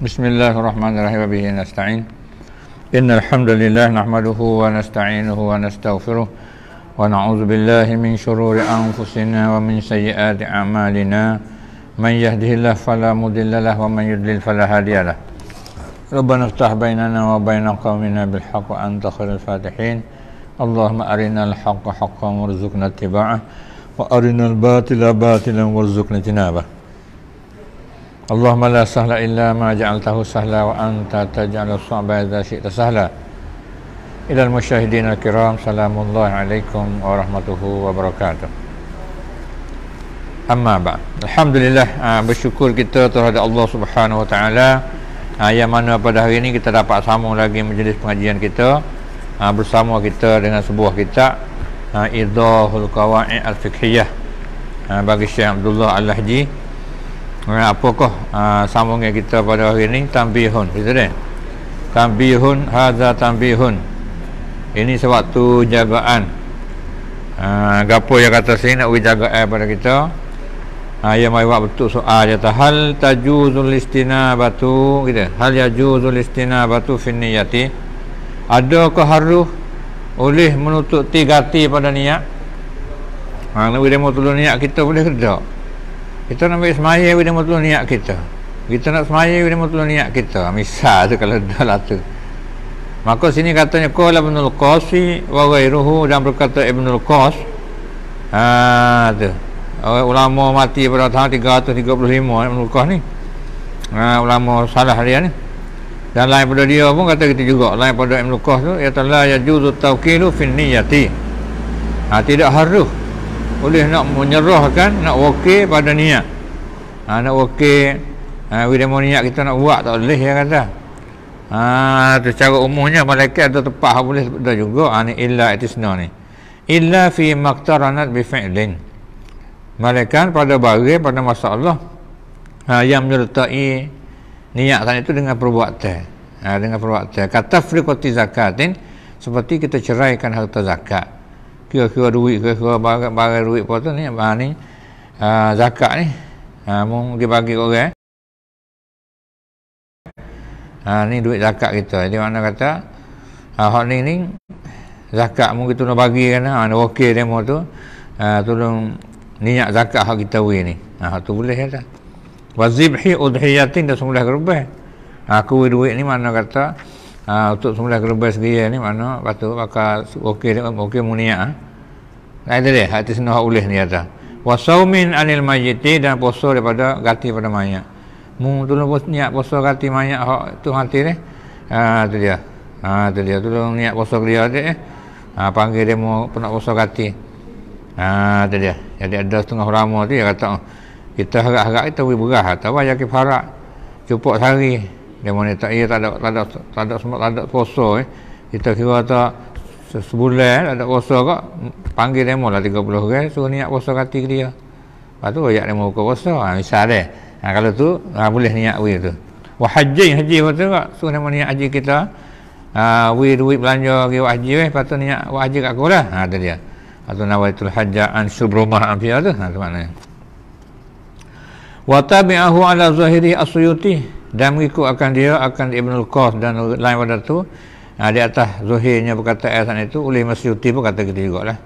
بسم الله الرحمن الرحيم وبه نستعين إن الحمد لله نحمده ونستعينه ونستغفره ونعوذ بالله من شرور أنفسنا ومن سيئات أعمالنا من يهده الله فلا مضل له ومن يضلل فلا هادي له ربنا افتح بيننا وبين قومنا بالحق وأنت خير الفاتحين اللهم أرنا الحق حقا وارزقنا اتباعه وأرنا الباطل باطلا وارزقنا اجتنابه Allahumma la sahla illa ma ja'altahu sahla wa anta taj'alus sa'ba idza syi'ta sahla. Ila al-musyahidin al-kiram, salamullah alaikum wa rahmatuhu wa barakatuh. Amma ba. Alhamdulillah aa, ah, bersyukur kita terhadap Allah Subhanahu wa taala ah, yang mana pada hari ini kita dapat sambung lagi majlis pengajian kita aa, ah, bersama kita dengan sebuah kitab Idahul Qawa'id Al-Fiqhiyah bagi Syekh Abdullah Al-Hajji Kemudian apakah uh, kita pada hari ini Tambihun Itu dia Tambihun Hadha Tambihun Ini sewaktu jagaan uh, ah, Gapur yang kata sini nak berjaga air pada kita uh, Ia mahu buat betul soal dia Hal tajuzul istina batu gitu. Hal yajuzul istina batu finniyati Adakah haruh oleh menutup tiga ti pada niat? Ha, nak berdemo tulung niat kita boleh ke tak? kita nak ambil semaya bila mutlu niat kita kita nak semaya bila mutlu niat kita ah, misal tu kalau dah latu maka sini katanya kola ibnul qasi wa ghairuhu dan berkata ibnul qas ha tu Orang ulama mati pada tahun 335 ibnul qas ni ha ulama salah dia ni dan lain pada dia pun kata kita juga lain pada ibnul qas tu ya tala ya juzu tawkilu fi niyyati ha tidak harus boleh nak menyerahkan nak wakil pada niat ha, nak wakil ha, bila mau niat kita nak buat tak boleh ya kata ha, tu cara umumnya malaikat tu tepat boleh ada juga ha, ni illa itisna ni illa fi maktaranat bifi'lin malaikat pada bagi pada masa Allah ha, yang menyertai niatkan itu dengan perbuatan ha, dengan perbuatan kata frikoti zakatin seperti kita ceraikan harta zakat kira-kira duit kira-kira barang-barang duit apa tu ni apa ha, ni uh, zakat ni ha uh, mung dia bagi orang eh ha uh, ni duit zakat kita jadi mana kata ha uh, hak ni ni zakat mung kita nak bagi kan ha uh, okey demo tu ha uh, tolong niat zakat hak kita we ni ha uh, tu boleh ya lah wazibhi udhiyatin dah semula kerubah ha uh, duit ni mana kata ha, untuk sembelih kerbau sendiri ni mana patut pakai okey dengan okey munia ha. nah itu dia hati senoh ulih ni ada wasaumin anil majiti dan poso daripada gati pada mayat mu tolong pos niat poso gati mayat hak tu hati ni ha tu dia ha tu dia tolong niat poso dia ni eh ha panggil dia mau penak poso gati ha tu dia jadi ada setengah ramah tu dia kata oh, kita harap-harap kita boleh berah atau yang kifarat cukup sehari dia mana tak ia tak ada tak ada tak ada semua tak ada kuasa eh kita kira tak sebulan tak ada kuasa kok panggil demo lah 30 orang eh. suruh niat kuasa kati ke dia lepas tu ayat demo ke kuasa ha, misal eh ha, kalau tu ha, boleh niat we tu wah haji haji kata kak suruh demo niat haji kita ha, we duit belanja pergi wah haji eh lepas niat wah haji kat aku lah ha, tu dia atau nawaitul hajjah an subrumah amfiyah tu ha, tu maknanya wa tabi'ahu ala zahiri asuyutih dan mengikut akan dia akan Ibnu Qas dan lain pada tu ha, di atas zuhirnya berkata ayat itu oleh Masyuti pun kata gitu juga lah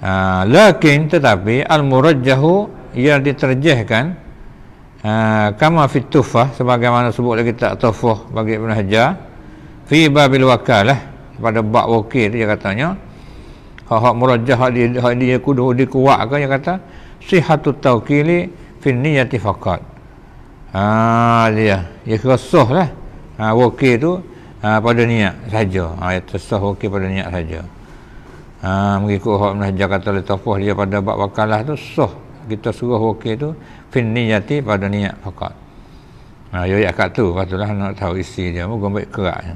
ha, ah, lakin tetapi al-murajjahu yang diterjehkan ha, ah, kama fitufah sebagaimana sebut lagi tak tufuh bagi Ibn Hajar fi babil wakalah pada bak wakil dia katanya hak-hak murajah hak dia, kudu dikuat ke kata sihatu tawkili fin niyati faqad Haa, dia. Ia kira soh lah. Haa, wakil tu haa, pada niat saja. Haa, ia tersoh wakil pada niat saja. Haa, mengikut hak menajar kata letofuh dia pada bak bakalah tu, soh. Kita suruh wakil tu, fin niyati pada niat fakat. Haa, ia ayat kat tu. Lepas lah nak tahu isi dia. Mungkin baik keraknya.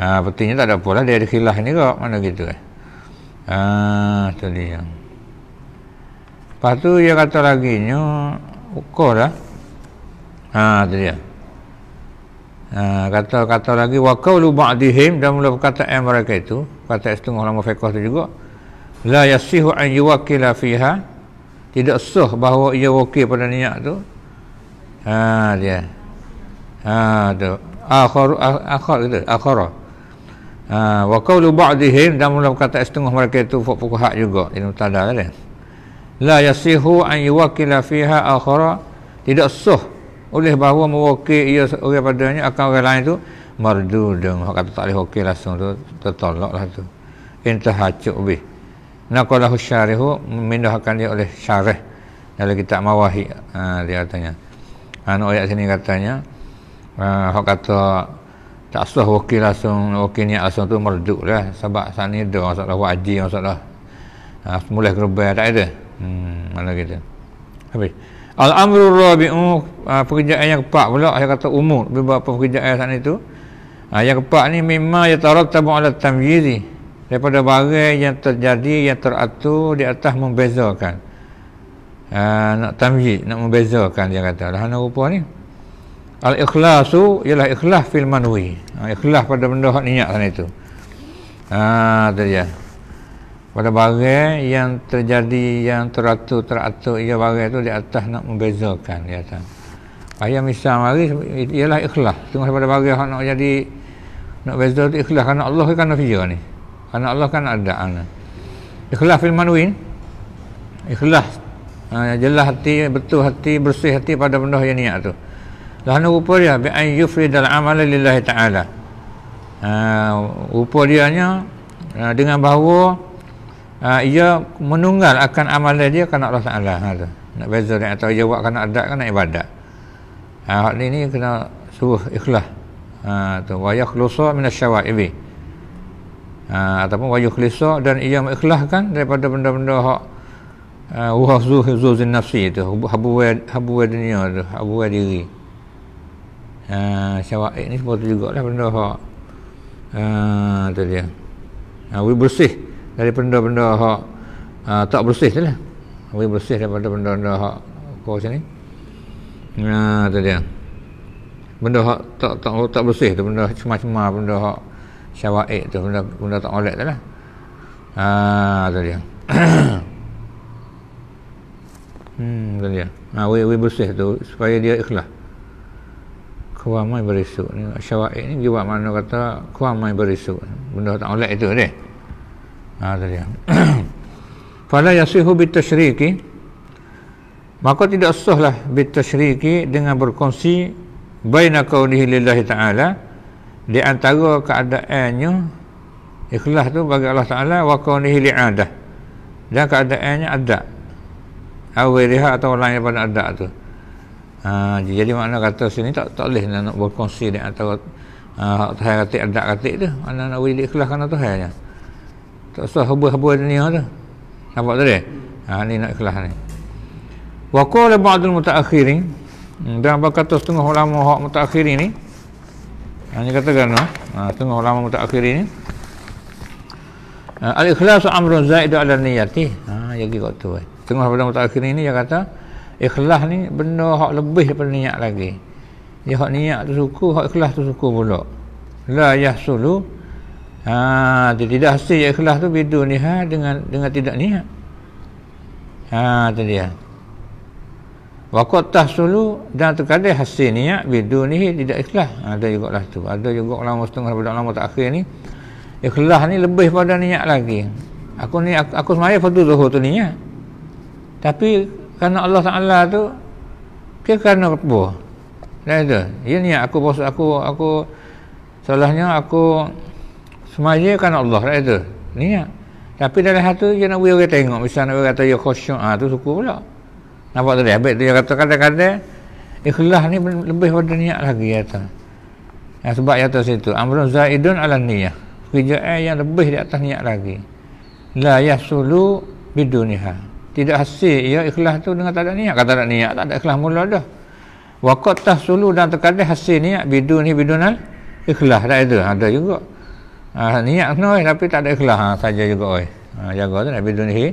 Haa, pentingnya tak ada apa lah. Dia ada khilaf ni kak. Mana gitu eh. Haa, tu dia. Lepas dia kata lagi, ni, ukur lah. Ha tu dia. Ha, kata kata lagi wa qawlu ba'dihim dan mula berkata eh mereka itu, kata setengah lama fiqh tu juga la yasihu an yuwakkila fiha tidak sah bahawa ia wakil pada niat tu. Ha dia. Ha tu. Akhar akhar gitu, akhar. Ha wa qawlu ba'dihim dan mula berkata setengah mereka itu fuqaha hak juga, ini mutadal kan. La yasihu an yuwakkila fiha akhara tidak sah oleh bahawa mewakil ia orang padanya akan orang lain tu mardu dan orang kata tak boleh wakil langsung tu tertolak lah tu entah hacuk bih nakolahu syarihu memindahkan dia oleh syarih dalam kitab mawahi ha, dia katanya anu ayat sini katanya uh, ha, orang kata tak sah wakil langsung wakil niat langsung tu merduk lah sebab sana ni dia orang salah wajib orang salah ha, mulai kerubah tak ada hmm, mana kita habis Al-amru rabi'u ah, pekerjaan yang keempat pula saya kata umur beberapa pekerjaan ayat sana itu. Ah, yang keempat ni mimma yatarattabu ala tamyizi daripada barang yang terjadi yang teratur di atas membezakan. Uh, nak tamyiz nak membezakan dia kata. Lah ana rupa ni. Al-ikhlasu ialah ikhlas fil manwi. Uh, ikhlas pada benda hak niat sana itu. Ah uh, tadi ya pada barang yang terjadi yang teratur teratur ia barang itu di atas nak membezakan ya kan ayat misal mari ialah ikhlas tengah pada barang hak nak jadi nak beza tu ikhlas kerana Allah kan nak fikir ni kerana Allah kan ada ana ikhlas fil manwin ikhlas uh, jelas hati betul hati bersih hati pada benda yang niat tu lah nu rupa dia bi ay yufrid al amala lillahi taala uh, rupa dia nya ha, dengan bahawa Ha, ia menunggal akan amalan dia kerana Allah Ta'ala ha, nak beza dia atau dia buat kerana adat kerana ibadat ha, hak ni kena suruh ikhlas ha, tu wa yakhlusa minasyawaib ha, ataupun wa yakhlusa dan ia mengikhlaskan daripada benda-benda hak uh, ha, wa zuh zuh zin nafsi tu habu habu dunia tu habu diri ha, syawaib ni sebab tu jugalah benda hak ha, tu dia ha, bersih dari benda-benda hak ah, tak bersih lah Habis bersih daripada benda-benda hak kau macam ni. Nah, tu dia. Benda hak tak tak tak bersih tu benda macam-macam benda hak syawaik tu benda benda tak molek tu lah. Ha, tu dia. hmm, tu dia. Nah, we we bersih tu supaya dia ikhlas. Kuamai berisuk ni syawaik ni dia buat mana kata kuamai berisuk. Benda tak molek itu dia. Hadirin. Ah, Fala yasihu bitasyriki. Maka tidak sahlah bitasyriki dengan berkongsi baina kaunihi lillahi taala di antara keadaannya ikhlas tu bagi Allah taala wa kaunihi li'adah. Dan keadaannya ada. Awiriha atau lain pada ada tu. Ha, jadi makna kata sini tak tak boleh nak berkongsi di antara uh, Tuhan kata ada katik tu. Mana nak wujud ikhlas kerana Tuhan ya. Ha. Tak usah hubur-hubur ni tu. Nampak tadi? Ha ni nak ikhlas ni. Wa qala ba'd al-mutaakhirin hmm, dan apa kata setengah ulama hak mutaakhirin ni? Hanya katakan ah, ha, setengah ulama mutaakhirin ni. Ha, al-ikhlasu amrun zaidu ala niyyati. Ha ya gitu tu. Eh. Setengah ulama mutaakhirin ni yang kata ikhlas ni benda hak lebih daripada niat lagi. Ya hak niat tu suku, hak ikhlas tu suku pula. La yahsulu Ha, dia tidak hasil yang ikhlas tu beda ni ha, dengan dengan tidak niat. Ha, tu dia. Waqat tahsulu dan terkadang hasil niat beda ni tidak ikhlas. Ha, ada juga lah tu. Ada juga orang setengah pada lama tak akhir ni. Ikhlas ni lebih pada niat lagi. Aku ni aku, aku semaya fardu zuhur tu niat. Tapi kerana Allah Taala tu ke kerana apa? Dan itu, ini aku bos aku aku salahnya aku semuanya kan Allah lah itu niat ya. tapi dalam hati dia nak beri orang tengok misalnya nak beri kata dia ya khusyuk ha, tu suku pula nampak tu dia habis dia kata kadang-kadang ikhlas ni lebih pada niat lagi ya tu ya, sebab di atas itu amrun zaidun ala niyah kerjaan yang lebih di atas niat lagi la yasulu biduniha tidak hasil ya ikhlas tu dengan tak ada niat kata tak ada niat tak ada ikhlas mula dah wakot tahsulu dan terkadang hasil niat biduni bidunal ikhlas tak ada ha, ada juga ha, niat kena oi tapi tak ada ikhlas ha, saja juga oi ha, jaga tu nak bidun ni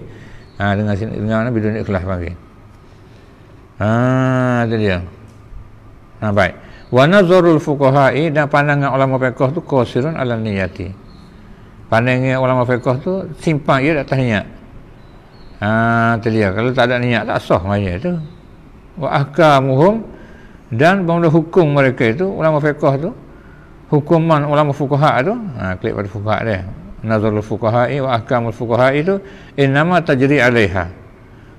ha, dengan sini dengan nak bidun ikhlas panggil ha tu dia ha baik wa nazarul fuqaha'i dan pandangan ulama fiqh tu qasirun ala niyati pandangan ulama fiqh tu simpang ia atas niat ha tu dia kalau tak ada niat tak sah macam tu wa ahkamuhum dan bangun hukum mereka itu ulama fiqh tu hukuman ulama fuqaha tu ha, klik pada fuqaha dia nazarul fuqaha'i wa ahkamul fuqaha'i tu innama tajri alaiha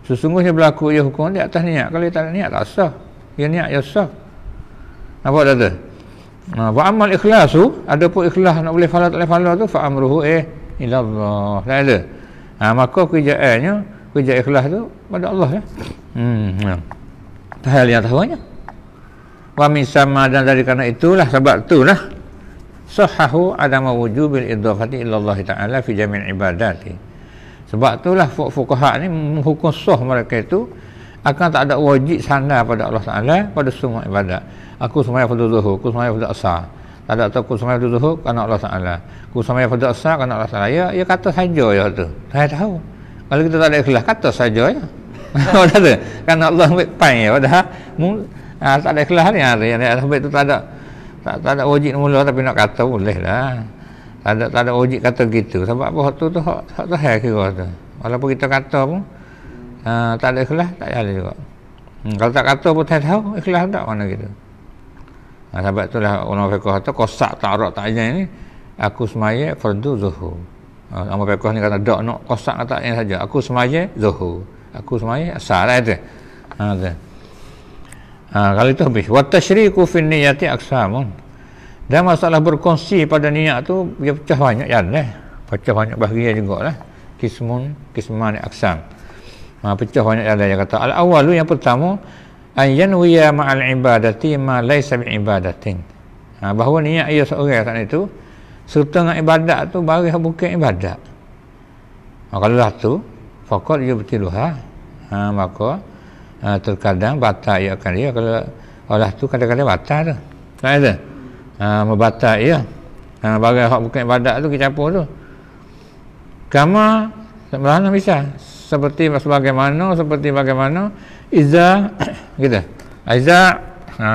sesungguhnya berlaku ia hukum di atas niat kalau dia tak ada niat tak sah ia niat ia sah nampak tak ada ha, wa amal ikhlas tu ada pun ikhlas nak boleh falah tak boleh falah tu fa'amruhu eh ilallah tak ada ha, maka kerjaannya kerja ikhlas tu pada Allah ya. hmm, ya. tahal yang tahunya wa min sama dan dari karena itulah sebab itulah sahahu adama wujubil idhafati illallah ta'ala fi jamin ibadati sebab itulah fukuh ni menghukum sah mereka itu akan tak ada wajib sana pada Allah Ta'ala pada semua ibadat aku semaya fadu zuhur aku semaya fadu asar tak ada aku semaya fadu zuhur kerana Allah Ta'ala aku semaya fadu asar kerana Allah Ta'ala ya, ya kata saja ya tu saya tahu kalau kita tak ada ikhlas kata saja ya kata kerana Allah ambil pain ya padahal mu, ah, tak ada ikhlas ni ya. yang ada yang ada tak ada tak, tak ada wajib mula tapi nak kata boleh lah tak ada, tak ada wajib kata gitu sebab apa tu tu hak tu hak kira tu walaupun kita kata pun uh, tak ada ikhlas tak ada juga hmm, kalau tak kata pun tak tahu ikhlas tak mana gitu nah, ha, sebab tu lah orang pekoh tu kosak tak arak tak ajar ni aku semaya fardu zuhur uh, orang pekoh ni kata dak nak kosak tak ajar saja aku semaya zuhur aku semaya asal lah tu ha, uh, Ha, kalau itu habis. Wa tashriku fi niyati aqsamun. Dan masalah berkongsi pada niat tu dia pecah banyak ya eh. Pecah banyak bahagian lah. Kismun, kisman aksam. Ha, pecah banyak ya yang kata al awalu yang pertama ayyan wiya ma'al ibadati ma laysa bi ibadatin. Ha, bahawa niat ia seorang tak itu serta dengan ibadat tu baris bukan ibadat. Ha, kalau lah tu faqad yubtiluha. Lah. Ha, maka Ha, terkadang batal ia akan dia kalau olah tu kadang-kadang batal tu. Tak kan ada. Ha, membatal ia. Ha, bagai hak bukan ibadat tu kecampur tu. Kama sebenarnya bisa seperti sebagaimana seperti bagaimana iza gitu. Iza ha,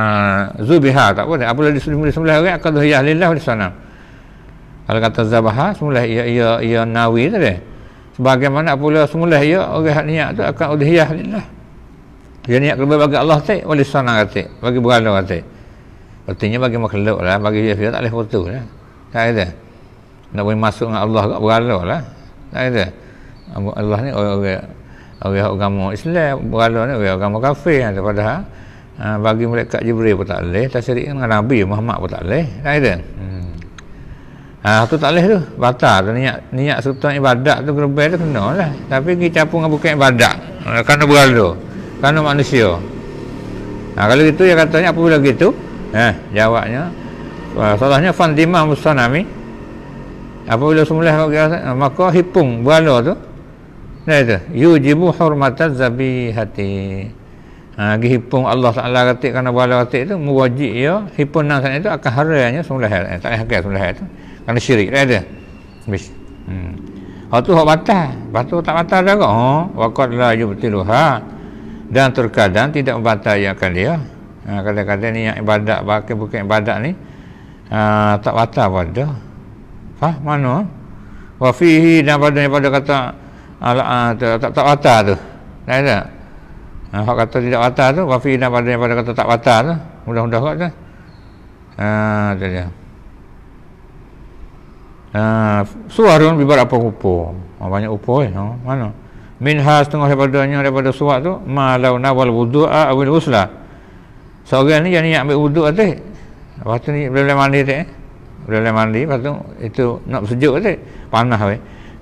zubiha tak boleh apa lagi sudah mula orang akan dah lillah di sana. Kalau kata zabaha semula ia ia ia nawi deh. Sebagaimana pula semula ia orang niat tu akan udhiyah lillah. Dia niat kelebihan bagi Allah tak? Bagi sana tak? Bagi berada tak? Artinya bagi makhluk lah. Bagi dia, dia tak boleh foto lah. Tak ada. Nak boleh masuk dengan Allah kat berada lah. Tak ada. Allah ni orang-orang orang agama Islam. Berada ni orang agama kafir. Lah. Daripada ha? bagi mereka Jibril pun tak boleh. Tak dengan Nabi Muhammad pun tak boleh. Tak ada. Ah, Ha, tu tak boleh tu. Batal tu. Niat, niat sultan ibadat tu kelebihan tu kena lah. Tapi kita pun dengan bukan ibadat. Ha, kerana berada. Karena manusia nah, kalau itu ya katanya apa bila gitu eh, jawabnya salahnya fantimah mustanami bila semula ah, maka hipung buala tu nah itu yujibu hurmatat zabihati ha, nah, hipung Allah Ta'ala ratik karena buala ratik tu mewajib ya hipung nasan itu akan harinya semula eh, tak ada hakikat semula itu karena syirik nah itu habis hmm. Hak tu hak batal. Lepas tu tak batal dah kot. Ha, waqad la yubtiluha dan terkadang tidak membatalkan dia ha, kadang-kadang ni yang ibadat bahkan bukan ibadat ni ha, tak batal pada ha, mana wa fihi dan pada pada kata ala ha, ha, tu tak tak batal tu tak ada ha, kata tidak batal tu wa fihi dan pada pada kata tak batal tu mudah-mudah kot tu ha tu dia ha suarun bibar apa upo ha, banyak upo eh no? mana minha setengah daripadanya daripada suap tu ma launa wal wudu'a awil usla seorang ni jangan ambil wudu' tu lepas tu ni boleh mandi tu eh. boleh mandi lepas tu itu nak sejuk tu panah we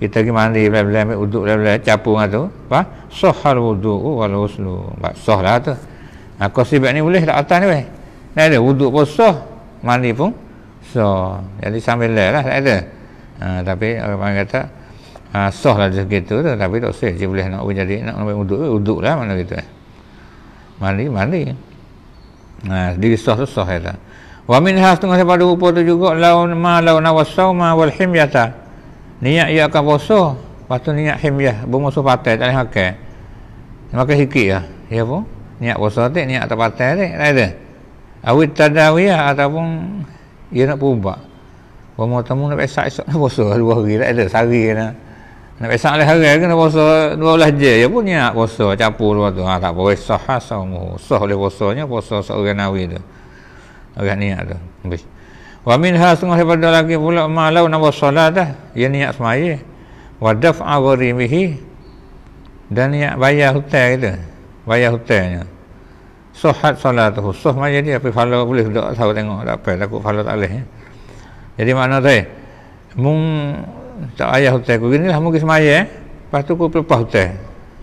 kita pergi mandi boleh-boleh ambil uduk boleh-boleh capu dengan tu apa sohal uduk wal uslu soh lah tu aku sibuk ni boleh tak atas ni we ni ada uduk pun soh mandi pun so jadi sambil lah tak ada ha, tapi orang kata ha, sah lah dia segitu tu tapi tak sah dia boleh nak jadi nak ambil uduk ke uduk lah mana gitu eh mandi mandi ha, diri sah tu sah lah wa min has tengah sebab rupa tu juga laun ma laun awasaw ma wal himyata niat ia akan bosa lepas tu niat himyah bermusuh patah tak boleh makan dia makan sikit lah ya pun niat bosa tu niat tak patah tu tak ada awit tadawiyah ataupun ia nak perubah Bermuat temu nak esak esok bosok dua hari tak ada sehari kena. Lah. Nak pesan oleh hari kena puasa 12 je ya pun ni nak puasa campur tu ha, ah, tak apa besok ha sawmu. Ah, sah oleh puasanya puasa seorang nawi tu. Orang niat tu. Habis. Wa min sungguh daripada lagi pula malau nak solat dah. Ia niat semaya. Wa daf'a gharimihi dan niat bayar hutang kita. Bayar hutangnya. Sahat solat tu. Sah maya dia tapi falo boleh duduk sawa tengok tak apa takut falo tak boleh. Ya. Jadi makna tu eh, mung tak ayah hutai aku gini lah mungkin semaya eh lepas tu aku pelepah hutai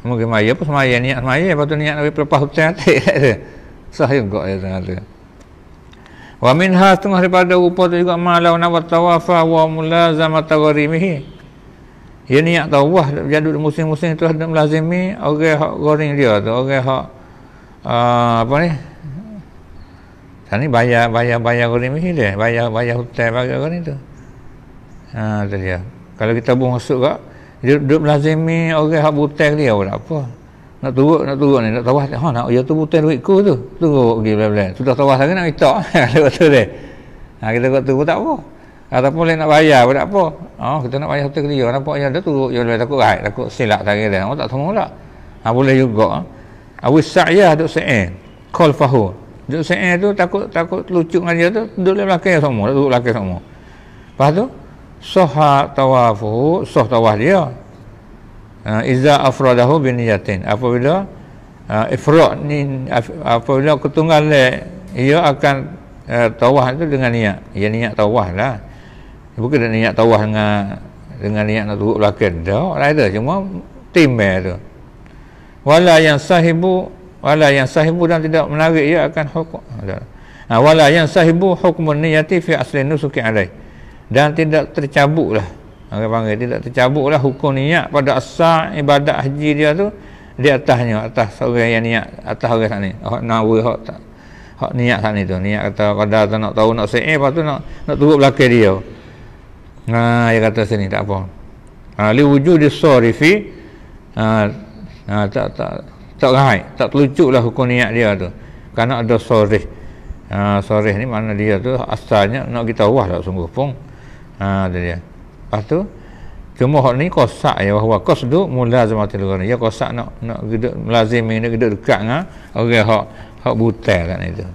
mungkin maya pun semaya niat semaya lepas tu niat nak pelepah hutai hati sah juga ya tengah tu wa minha setengah daripada rupa tu juga malau nak buat tawafa wa mulazama tawarimihi ia niat tawah jadu musim-musim tu ada melazimi orang okay, hak goreng dia tu orang okay, hak uh, apa ni Tani bayar bayar bayar goreng ni dia, bayar bayar hotel bagi goreng tu. Ha tu dia kalau kita pun masuk kak dia, dia melazimi orang yang butel dia pun apa nak turut nak turut ni nak tawas ha nak ya tu butel duit ku tu turut pergi okay, bla sudah tawas lagi nak kita kalau tu deh ha kita kat tu tak apa ataupun boleh nak bayar pun tak apa oh kita nak bayar hotel dia nampak yang dia turut ya takut hai takut silap tadi dia orang tak tahu lah ha boleh juga awis sa'ya duk sa'in kol fahu duk sa'in tu takut takut lucu dengan dia tu duduk belakang semua duduk belakang semua lepas tu sah tawafu soh tawaf dia uh, iza afradahu bin yatin apabila uh, ifrad ni apabila ketunggal le ia akan uh, tawaf itu dengan niat ia niat tawaf lah bukan niat tawaf dengan dengan niat nak turut belakang tak lah itu cuma timbal tu wala yang sahibu wala yang sahibu dan tidak menarik ia akan hukum nah, wala yang sahibu hukum niyati fi asli nusuki alaih dan tidak tercabutlah orang panggil tidak tercabutlah hukum niat pada asal ibadat haji dia tu di atasnya atas orang yang niat atas orang sana hok nawa hok tak hok niat sana tu niat kata pada tu nak tahu nak sa'i lepas tu nak nak turut belakang dia ha dia kata sini tak apa ha li wujud di fi ha, ha tak tak tak gaib tak terlucuklah hukum niat dia tu karena ada sorih ha sorih ni mana dia tu asalnya nak kita wah tak sungguh pun Ha tu dia. Lepas tu cuma hak ni kosak ya bahawa kos tu mulazamatul ghani. Ya kosak nak nak geduk lazim ni geduk dekat dengan orang okay, hak hak butel kat itu.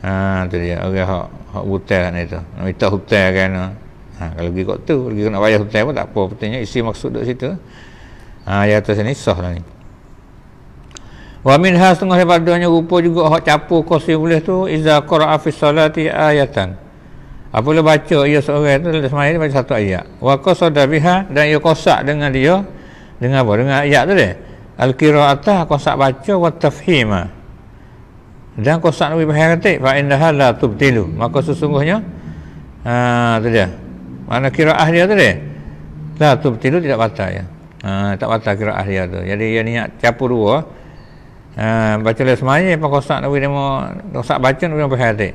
Ha tu dia orang okay, hak hak butel kat itu. Nak minta hutan kan. Ha. ha kalau pergi kot tu, pergi nak bayar hutan pun tak apa. Pentingnya isi maksud dekat situ. Ha ya atas ni sah lah ni. Wa min setengah daripada rupa juga hak capur kos boleh tu iza qara'a fi salati ayatan. Apabila baca ia seorang tu semalam dia baca satu ayat. Wa qasada biha dan ia kosak dengan dia dengan apa? Dengan ayat tu deh. Al qiraata kosak baca wa tafhima. Dan kosak lebih bahaya kata fa indaha la tubtilu. Maka sesungguhnya ha tu dia. Mana qiraah dia tu deh, La tubtilu tidak batal ya. Ha, tak batal qiraah dia tu. Jadi ia niat capu dua. Ha, baca lesmanya apa kosak lebih demo kosak baca lebih bahaya kata.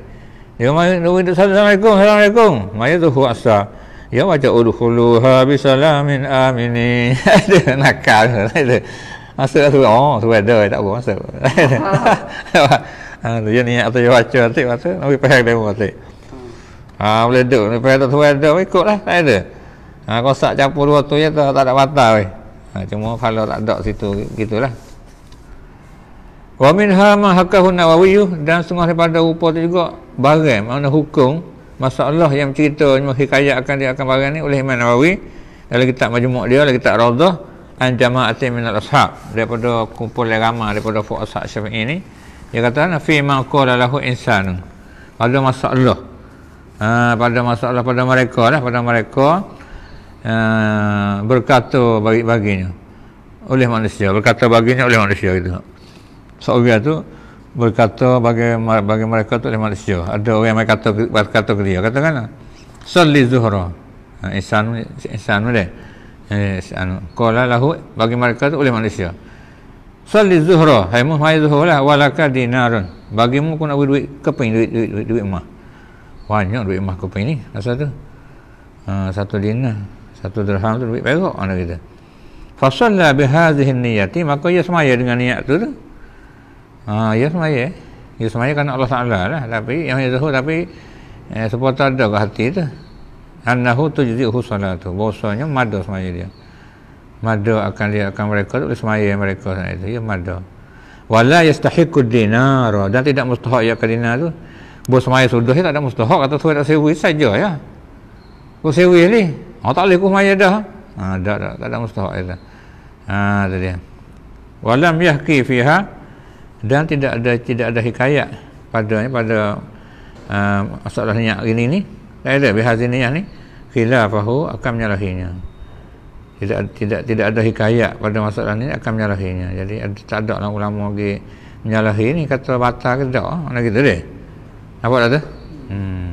Ya mayyuhu assalamualaikum assalamualaikum mayyuhu asa ya wajah udkhuluha bi salamin amini ada nakal ada masuk tu oh tu ada tak apa masuk ha dia ni atau dia baca nanti masa nak pergi demo nanti ha ah, boleh duk ni pergi tu ada ikutlah tak ada ha kosak sak campur dua tu je tak ada batal weh ha cuma kalau tak ada situ gitulah wa minha ma hakahun nawawiyyu dan sungguh daripada upah tu juga barang makna hukum masalah yang cerita menghikayatkan dia akan barang ni oleh Imam Nawawi dalam kitab majmuk dia dalam kitab radah an jama'atin min al ashab daripada kumpulan ramai daripada fuqaha syafi'i ni dia kata na fi ma qala lahu insan pada masalah ha, pada masalah pada mereka lah pada mereka uh, berkata bagi baginya oleh manusia berkata baginya oleh manusia gitu seorang tu berkata bagi bagi mereka tu lima manusia. Ada orang yang berkata berkata ke dia, kata kan Soli Zuhra. Isan Isan ni. Eh Qala lahu bagi mereka tu oleh manusia. Soli Zuhra, hai mu hai Zuhra lah. walaka dinarun. Bagimu aku nak duit keping duit duit duit, duit mah. Banyak duit mah keping ni. Masa tu. Uh, satu dinar, satu dirham tu duit perak anak kita. Fasalla bihadhihi niyyati maka ia semaya dengan niat tu. tu. Ha, ya semaya. Ya semaya kan Allah Ta'ala lah. Tapi yang ya zuhur tapi eh, supporter ada ke hati tu. Anahu tu jadi husana tu. Bosonya mada semaya dia. Mada akan dia akan mereka tu boleh semaya mereka lah itu. Ya mada. Wala yastahiku dinar. Dan tidak mustahak ya ke tu. Bos semaya sudah ya tak ada mustahak. Kata tu tak sewi saja ya. Kau sewi ni. Oh tak boleh ku semaya dah. Ha, tak, tak, tak ada mustahak itu. Ha, tu dia. Walam yahki fiha dan tidak ada tidak ada hikayat pada eh, pada uh, masalah niat hari ini ni tak ada bihazin niat ni khilafahu akan menyalahinya tidak tidak tidak ada hikayat pada masalah ini akan menyalahinya jadi ada, tak ada lah ulama lagi menyalahi ni kata batal ke tak eh, mana kita deh nampak tak tu hmm.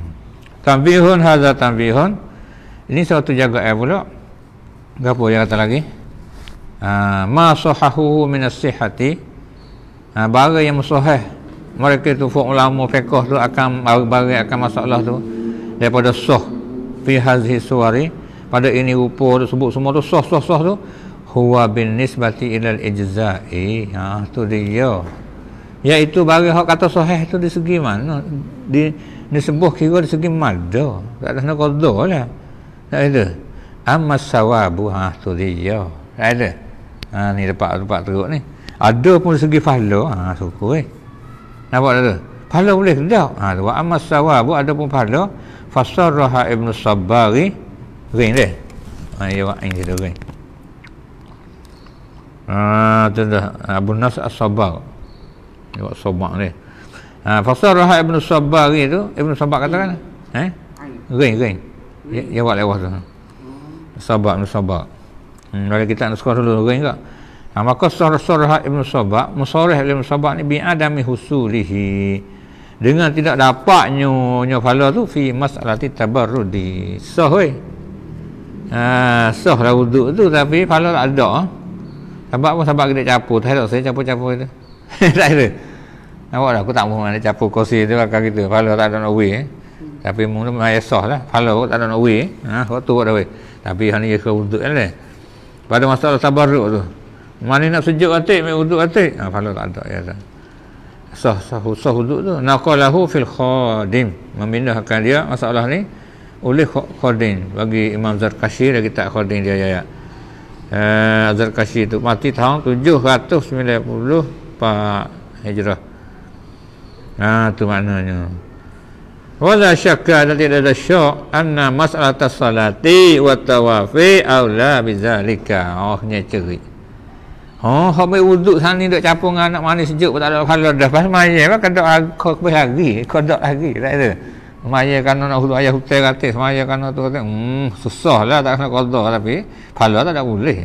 tambihun haza tambihun ini satu jaga air pula apa dia kata lagi ah, ma sahahu min ha, bara yang sahih mereka tu fuq ulama fiqh tu akan bara akan masalah tu daripada soh fi hadhihi suwari pada ini rupa tu sebut semua tu soh soh soh tu huwa bin nisbati ilal ijza'i ha tu dia iaitu bara hak kata soheh tu di segi mana di disebut kira di segi mada tak ada nak qada lah tak ada amma sawabu ha tu dia tak ada ha ni dapat dapat teruk ni ada pun segi pahala ha syukur eh nampak tak tu pahala boleh tidak ha wa amma sawab ada pun pahala fasarraha ibnu sabbari ring deh ha ya wa ain dia ring ha tu dah abun nas as-sabbar ya wa sabbar deh ha fasarraha ibnu sabbari tu ibnu sabbar katakan eh ring ring ya wa lewah tu sabab ni sabab hmm, kita nak sekolah dulu ring tak Ha, maka surah Ibn Sabah, Musoreh Ibn Sabah ni, bi'adami husulihi. Dengan tidak dapatnya nyofala tu, fi mas'alati tabarudi. Soh, weh. Ha, soh lah wuduk tu, tapi fala tak ada. Sebab pun sebab kena capur. Tak ada, saya capur-capur itu. tak ada. Nampak tak? Aku tak mahu nak capur kursi tu, akan kita. Fala tak ada nak weh. Tapi mula mai esoh lah. Kalau tak ada nak weh. Ha, waktu buat dah weh. Tapi hari ia kewuduk kan lah. Pada masalah tabaruk tu. Mana nak sejuk atik, ambil wuduk atik. Ha, ah, kalau tak ada, ya tak. Sah, sah, sah wuduk tu. Naqalahu fil khadim. Memindahkan dia masalah ni oleh khadim. Bagi Imam Zarkashi, dia kita khadim dia, ya, ya. Eh, Zarkashi tu mati tahun 794 Hijrah. Ha, tu maknanya. Wala syakka dan tidak ada syak anna mas'alata salati wa tawafi awla bizalika. Oh, ni cerit. Oh, kau boleh wuduk sana ni duk capung dengan anak manis sejuk pun tak ada kepala dah. Pas maya kan kau tak boleh lagi. Kau tak lagi. Tak ada. Maya kan nak hulu ayah hutai kata. Maya kan nak kata Hmm, susah lah tak kena kodok tapi. Kepala tak ada boleh.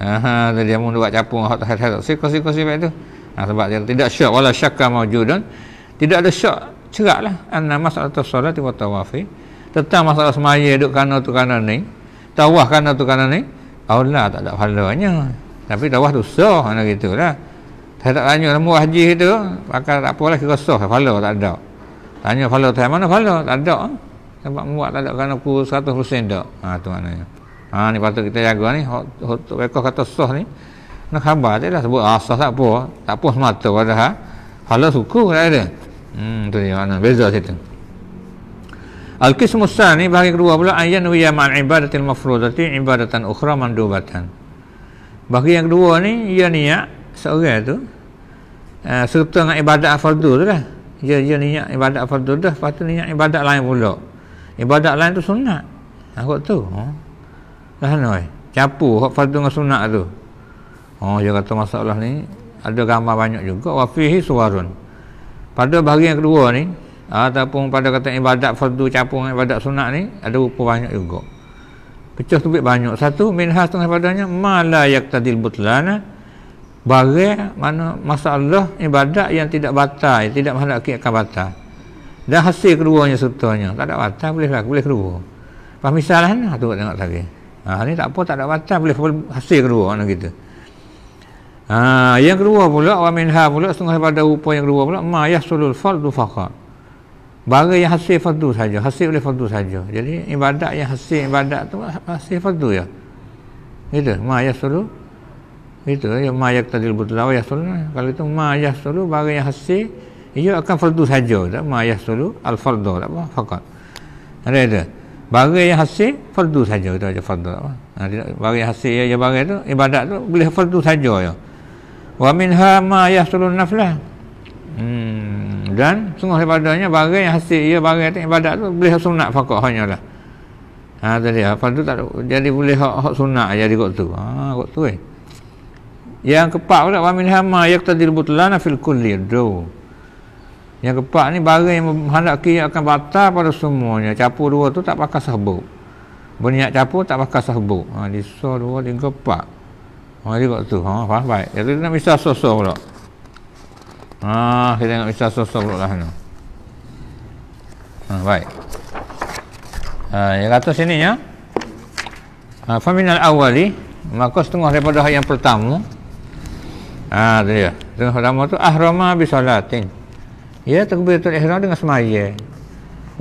Aha, jadi dia mahu buat capung. Kau tak ada. Sikos-sikos sebab tu. Nah, ha, sebab dia tidak syak. Walau syakkan mawujudun. Tidak ada syak. Cerak lah. Anak masalah tu solat tiba tawafi. Eh. Tentang masalah semaya duduk kanan tu kanan ni. Tawah kanan tu kanan ni. Allah tak ada pahalanya. Allah tapi dah wah tu sah mana gitulah. lah. Saya tanya nama haji itu, maka tak apalah kira sah kepala tak ada. Tanya kepala tu mana kepala tak ada. Sebab muat tak ada kerana aku 100% tak. Ha tu maknanya. Ha ni patut kita jaga ni Hot, hot, rekod kata sah ni. Nak khabar dia dah sebut ah, sah tak apa, tak apa semata padahal kepala ha. suku tak lah ada. Hmm tu dia mana beza situ. Al-Qismus Tsani bahagian kedua pula ayyan wa ya'mal ibadatil mafruzati ibadatan ukhra mandubatan. Bagi yang kedua ni ia niat seorang tu uh, serta dengan ibadat fardu tu lah. Ia ia niat ibadat fardu dah, lepas tu niat ibadat lain pula. Ibadat lain tu sunat. Aku tu. dah ha. Lah noi, eh. capu hak fardu dengan sunat tu. Oh, dia kata masalah ni ada gambar banyak juga wa fihi suwarun. Pada bahagian kedua ni ataupun pada kata ibadat fardu capung ibadat sunat ni ada rupa banyak juga pecah tu banyak satu min has tengah padanya mala yaktadil butlana barai mana masalah ibadat yang tidak batal tidak mahalak ke akan batal dan hasil keduanya sebetulnya tak ada batal boleh lah boleh kedua faham misalnya tu tengok lagi ha, ni tak apa tak ada batal boleh hasil kedua mana kita ha, yang kedua pula wa min ha pula setengah pada upaya yang kedua pula ma yasulul fardu faqat Bara yang hasil fardu saja, hasil oleh fardu saja. Jadi ibadat yang hasil ibadat tu hasil fardu ya. Gitu, ma ya suru. Gitu, ya ma ya tadil butla ya suru. Kalau itu ma ya suru bara yang hasil ia akan fardu saja. Tak ma ya suru al fardu tak apa fakat. Ada itu. Bara yang hasil fardu saja itu aja fardu tak apa. Nanti ha, bara yang hasil ya ya itu ibadat tu boleh fardu saja ya. Wa minha ma ya suru naflah. Hmm. dan sungguh ibadahnya barang yang hasil ia barang yang ibadat tu boleh hak sunat fakat hanya lah ha tu dia ha, apa tu tak jadi boleh hak hak sunat jadi kot tu ha kot tu eh yang keempat pula wa min hama yaqtadi butlan fil kulli do yang keempat ni barang yang hendak kia akan batal pada semuanya capu dua tu tak pakai sahbuk berniat capu tak pakai sahbuk ha di so dua tiga empat ha jadi kot tu ha faham baik jadi nak misal sosok pula Haa, ah, kita tengok misal sosok pulak lah tu Haa, ah, baik Haa, ah, yang kata sini ya Haa, ah, faminal awali Maka setengah daripada hari yang pertama Haa, ah, tu dia Setengah pertama tu Ahrama bisolatin Ya, terkubil tu ihram dengan semaya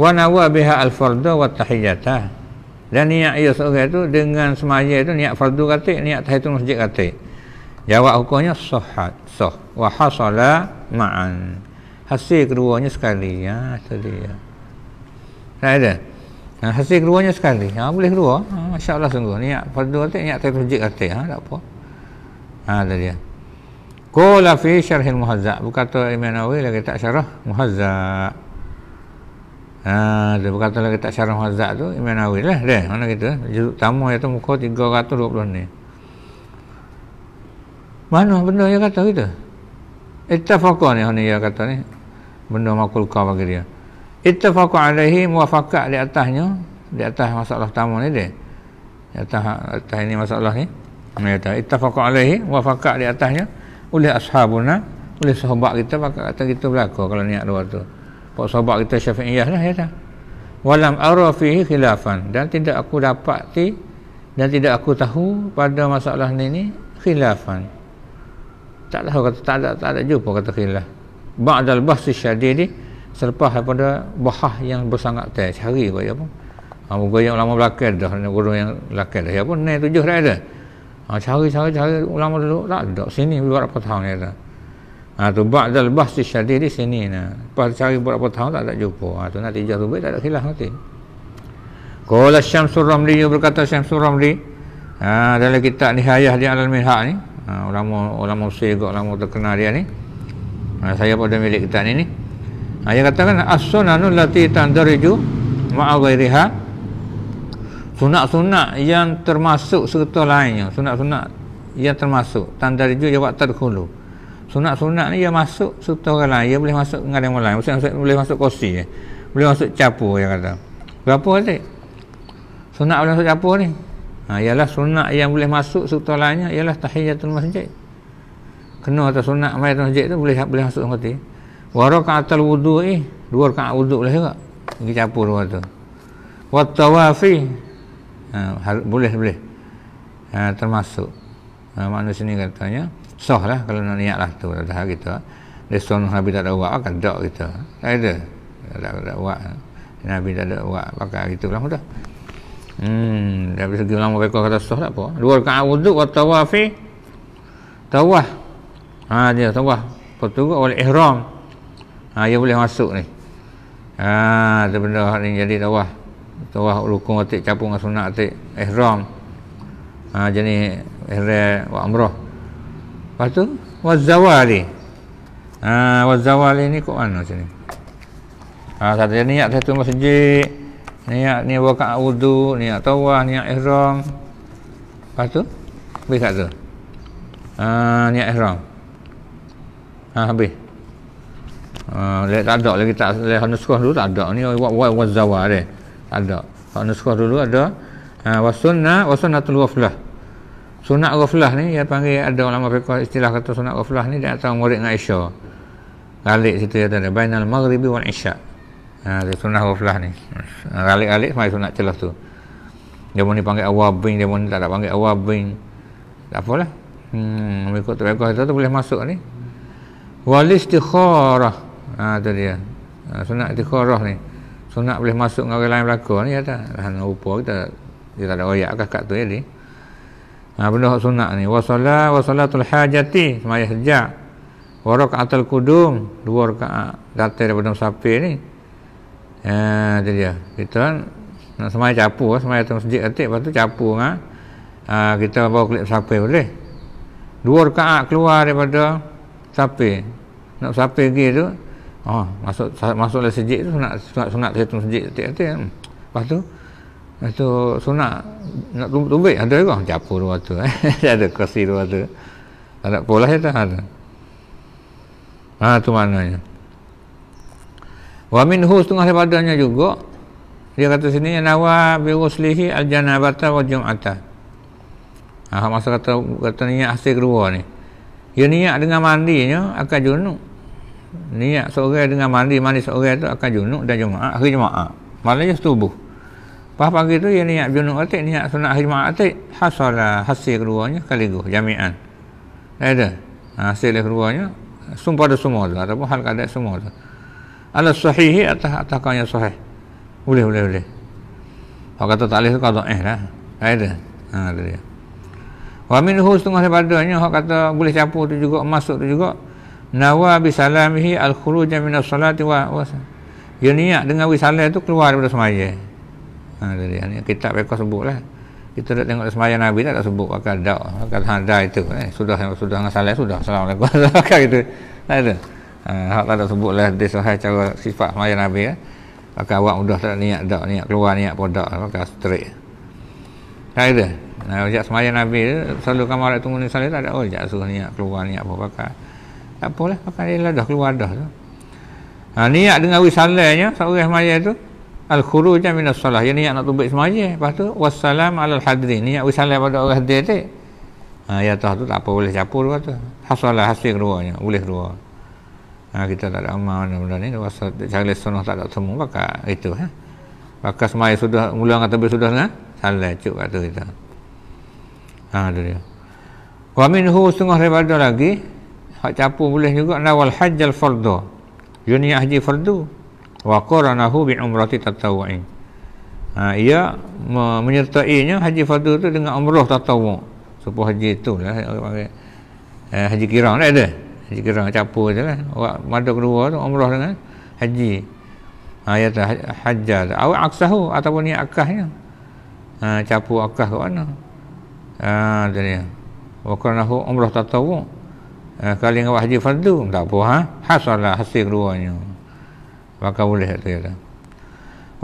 Wa nawa biha al-fardu wa tahiyyata Dan niat ia seorang itu Dengan semaya itu Niat fardu katik Niat tahiyyatul masjid katik Jawab hukumnya Sohat Soh Wa hasolat ma'an hasil keduanya sekali ya tadi ya tak ada nah hasil keduanya sekali ha, boleh kedua ha, ah, masya Allah sungguh niat pada dua tak niat terjejik kata ah, ha, tak apa ha, tadi dia. Kola fi syarhin muhazzak Berkata Imam Nawawi lagi tak syarah muhazzak Ha, dia berkata lagi tak syarah mazak tu Imam Nawawi lah deh mana kita eh. jeruk tamu itu muka 320 ni mana benda yang kata kita ittafaqa ni hani dia kata ni benda makulka bagi dia ittafaqa alaihi muafakat di atasnya di atas masalah pertama ni dia di atas, atas ini masalah ni Menyata ittafaqa alaihi muafakat di atasnya oleh ashabuna oleh sahabat kita maka kata kita berlaku kalau niat luar tu. Pak sahabat kita Syafi'iyah lah ya Walam ara fihi khilafan dan tidak aku dapati dan tidak aku tahu pada masalah ni ni khilafan taklah kata tak ada tak ada jumpa kata khilaf ba'dal bahsi syadid ni selepas daripada bahah yang bersangat teh cari kau ya ha moga yang lama belakang dah nak guru yang belakang dah ya pun ni tujuh dah ada ha cari cari cari ulama dulu tak ada sini berapa tahun ni ada ha tu ba'dal bahsi syadid di sini nah lepas cari berapa tahun tak ada jumpa ha tu nanti jatuh baik tak ada khilaf nanti Qala Syamsur Ramli berkata Syamsur Ramli ha, dalam kitab Nihayah di Alal Minhaq alam, ni Ha, orang orang Mesir juga orang orang terkenal dia ni ha, saya pada milik kita ni ni ha, dia katakan as-sunanul lati tandariju ma'awairiha sunat-sunat yang termasuk serta lainnya sunat-sunat yang termasuk tandariju jawab terkulu sunat-sunat ni dia masuk serta orang lain dia boleh masuk dengan orang lain maksudnya boleh masuk kosi boleh masuk capur yang kata berapa adik sunat boleh masuk capur ni ha, ialah sunat yang boleh masuk setelahnya ialah tahiyatul masjid kena atas sunat mayat masjid tu boleh boleh masuk seperti warakatul wudu eh dua rakaat wudu boleh juga pergi campur dua tu tawafi, ha, boleh boleh ha, termasuk ha, manusia ni katanya sah lah kalau nak niat lah tu dah gitu dia sunuh Nabi tak ada buat kan dak kita tak ada tak ada buat Nabi tak ada buat pakai gitu lah mudah Hmm, dari segi ulama fiqh kata sah tak apa. Dua rakaat wuduk atau tawaf. Tawaf. Ha dia tawaf. Pertuguk oleh ihram. Ha dia boleh masuk ni. Ha tu benda ni jadi tawaf. Tawaf lukung atik capung dengan sunat atik ihram. Ha jenis ihram wa umrah. Lepas tu wazawal ni. Ha wazawal ni kok mana sini? Ha satu ni ya satu masjid niat ni wakak wudu niat tawah niat ihram lepas tu habis tak tu ha, niat ihram ha, habis ha, le, tak ada lagi tak le, hanuskoh dulu tak ada ni wak wak wak zawah dia tak ada hanuskoh dulu ada ha, wasunnah wasunnah tu luaflah sunat ghaflah ni dia panggil ada ulama fiqh istilah kata sunat ghaflah ni dia tahu murid dengan Aisyah galik situ dia tanya bainal maghribi wal isyak ha, dia sunnah ghaflah ni Alik-alik, semua sunnah celah tu dia pun dipanggil awabing dia pun tak nak panggil awabing tak apalah hmm, ikut terbaikah itu tu boleh masuk ni Walis istikharah ha, tu dia ha, sunat istikharah ni sunat boleh masuk dengan orang lain berlaku ni ada dan rupa kita dia tak ada royak kat kat tu ya ni ha, benda hak sunat ni wasala wasalatul hajati semayah sejak wa raka'atul qudum dua raka'at datang daripada sapi ni Ha, itu dia. Kita kan nak semai capu, semai atas masjid katik, lepas tu capu kan. Ha, kita bawa kulit sapi boleh. Dua rekaat keluar daripada sapi. Nak sapi pergi tu, oh, masuk masuk dalam sejik tu, nak sunat, sunat saya tu sejik katik katik. Lepas tu, lepas sunat, nak tumbuk-tumbuk, ada juga capu dua tu. Eh? ada kasi dua tu. Ada pola itu ada. ah tu maknanya wa minhu setengah daripadanya juga dia kata sini nawa bi ruslihi al janabata wa jum'ata ah ha, masa kata kata niat hasil kedua ni dia niat dengan mandinya akan junuk niat seorang dengan mandi mandi seorang tu akan junuk dan jumaat hari jumaat malamnya setubuh Pah pagi tu yang niat junuk atik, niat sunat hari jumaat atik, hasilah hasil keduanya sekaligus, jami'an. Ada. Ah, hasil keduanya, sumpah ada semua tu, ataupun hal keadaan semua tu ala sahihi atas kau yang sahih boleh boleh boleh kalau kata tak boleh tu kata eh lah ada ha, ada dia wa minhu setengah daripadanya orang kata boleh campur tu juga masuk tu juga nawa bisalamihi al khuruj min as salati wa wasa dia niat dengan wisalam tu keluar daripada semaya ha, ada dia ni kitab mereka sebut lah kita nak tengok semaya Nabi tak, tak sebut akal dak akal hadai itu eh, sudah sudah dengan salam sudah assalamualaikum akal itu tak ada Ha, hak tak sebutlah dia sahih cara sifat semayang Nabi eh. Pakai awak mudah tak niat dak niat keluar niat podak eh, pakai straight. Tak ada. Nah, ha, ujak semayang Nabi eh, selalu kamu nak tunggu ni salat tak ada. Oh, ujak suruh niat keluar niat apa pakai. Tak apalah pakai dia lah, dah keluar dah Ha, niat dengan wisalanya seorang semayang tu al khuruj min as-salah. Ya niat nak tubik semayang. Lepas tu wassalam alal hadrin. Niat wisalan pada orang dia tu. Ha, ya tu tak apa boleh capur tu. Hasalah hasil lah, keluarnya. Boleh keluar ha, kita tak ada amal dan benda ni pasal cara sonoh tak ada semua bakal itu ha. bakal semai sudah mula kata sudah ha? salah cuk kata kita ha tu dia wa minhu sungguh daripada lagi hak capu boleh juga nawal hajjal Fardhu. yuni haji Fardhu. wa qaranahu bi umrati tatawwu'in ha ia me- menyertainya haji Fardhu tu dengan umrah tatawwu supaya haji itulah eh, haji kirang lah ada jika orang capur je lah. Orang mata kedua tu umrah dengan haji. Ha, ya tu ha-, hajjah tu. Awak aksahu ataupun ni akahnya. Ha, capur akah ke mana. Ha, tu dia. Wakan umrah tak tahu. Ha, kali dengan haji fardu. Tak apa ha. Hasalah hasil keduanya. Maka boleh itu. ya tu.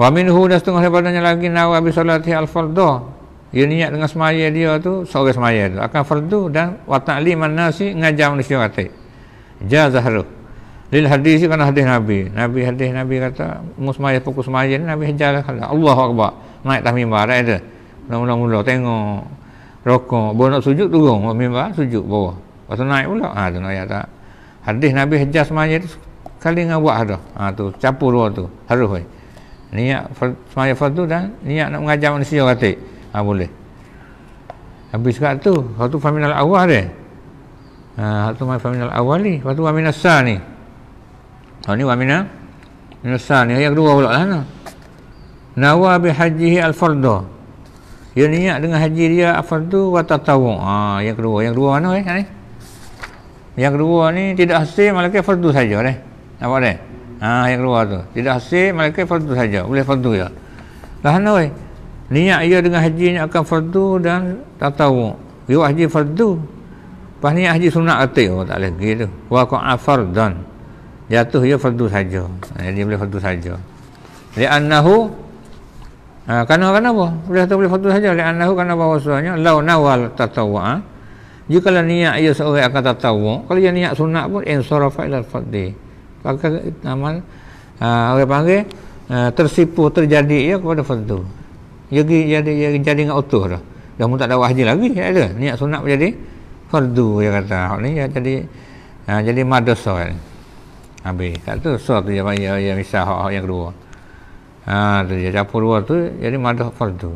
Wa minhu dah setengah daripadanya lagi. Nawa abis salatih al-fardah. Dia niat dengan semaya dia tu. Seorang semaya tu. Akan fardu dan watak liman nasi. Ngajar manusia katik ja zahru lil hadis kan hadis nabi nabi hadis nabi kata musmaya pokus maya nabi hajar lah. kala Allah akbar naik tah mimbar ada tu mula-mula tengok rokok bono sujud turun mimbar sujud bawah pasal naik pula ha tu naik tak hadis nabi hajar semaya tu kali ngah buat dah ha tu capur dua tu harus hoi niat semaya fardu dan niat nak mengajar manusia katik ha ah, boleh habis kat tu satu faminal awal dia Ha, hak tu Waminal awal ni. Lepas tu Waminal Sal ni. Hak ni Waminal. Waminal ni. Ayat kedua pula lah. Na. Nawa bi hajihi al-fardu. Ya niat dengan haji dia al-fardu wa tatawu. Ha, yang kedua. Yang kedua mana eh? Ni? Yang kedua ni tidak hasil malaikat fardu saja ni. Nampak ni? Ha, yang kedua tu. Tidak hasil malaikat fardu saja. Boleh fardu ya. Lah mana eh. Niat ia dengan haji ni akan fardu dan tatawu. Ya haji fardu. Lepas ni haji sunat katik oh, tak boleh pergi tu. Wa qa'a fardhon. Jatuh ia fardu saja. Ha, jadi boleh fardu saja. Li annahu Ha, kerana kan apa? Boleh tahu boleh fardu saja. Li annahu apa bahawasanya law nawal tatawwa. Jika la niat ia seorang akan tatawwa, kalau dia niat sunat pun insarafa ila fardhi. Maka nama ha, orang panggil ha, tersipu terjadi ia kepada fardu. Jadi jadi jadi dengan utuh dah. Dah mu tak ada wajib lagi, ya ada. Niat sunat menjadi fardu dia kata hak ni ya jadi ha, jadi madrasah kan habis kat tu so tu ya, ya, yang misah hak yang kedua ha tu dia capur dua tu jadi madrasah fardu